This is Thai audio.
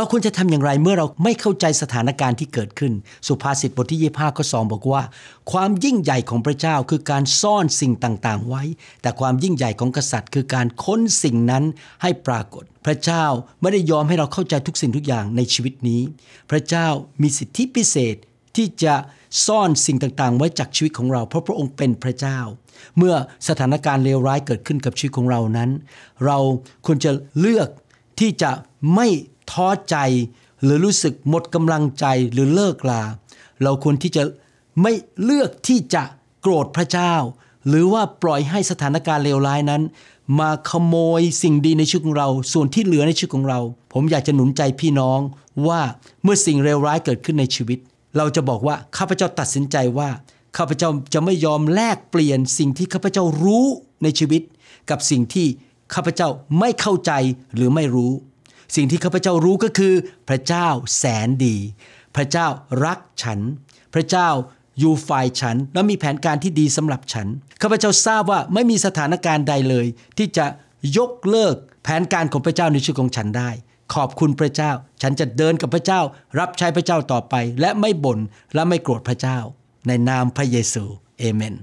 เราควรจะทำอย่างไรเมื่อเราไม่เข้าใจสถานการณ์ที่เกิดขึ้นสุภาษิตบทที่ยี่ห้าข้อสองบอกว่า ความยิ่งใหญ่ของพระเจ้าคือการซ่อนสิ่งต่างๆไว้ แต่ความยิ่งใหญ่ของกษัตริย์ คือการค้นสิ่งนั้นให้ปรากฏ พระเจ้าไม่ได้ยอมให้เราเข้าใจทุกสิ่งทุกอย่างในชีวิตนี้ พระเจ้ามีสิทธิพิเศษที่จะซ่อนสิ่งต่างๆ ไว้จากชีวิตของเราเพราะพระองค์เป็นพระเจ้า เมื่อสถานการณ์เลวร้ายเกิดขึ้นกับชีวิตของเรานั้น เราควรจะเลือกที่จะไม่ท้อใจหรือรู้สึกหมดกำลังใจหรือเลิกลาเราควรที่จะไม่เลือกที่จะโกรธพระเจ้า หรือว่าปล่อยให้สถานการณ์เลวร้ายนั้น มาขโมยสิ่งดีในชีวิตของเรา ส่วนที่เหลือในชีวิตของเรา ผมอยากจะหนุนใจพี่น้องว่าเมื่อสิ่งเลวร้ายเกิดขึ้นในชีวิต เราจะบอกว่าข้าพเจ้าตัดสินใจว่าข้าพเจ้าจะไม่ยอมแลกเปลี่ยนสิ่งที่ข้าพเจ้ารู้ในชีวิต กับสิ่งที่ข้าพเจ้าไม่เข้าใจหรือไม่รู้สิ่งที่ข้าพเจ้ารู้ก็คือพระเจ้าแสนดี พระเจ้ารักฉัน พระเจ้าอยู่ฝ่ายฉัน และมีแผนการที่ดีสำหรับฉัน ข้าพเจ้าทราบว่าไม่มีสถานการณ์ใดเลย ที่จะยกเลิกแผนการของพระเจ้าในชีวิตของฉันได้ ขอบคุณพระเจ้า ฉันจะเดินกับพระเจ้ารับใช้พระเจ้าต่อไปและไม่บน่นและไม่โกรธพระเจ้าในนามพระเยซูเอเมน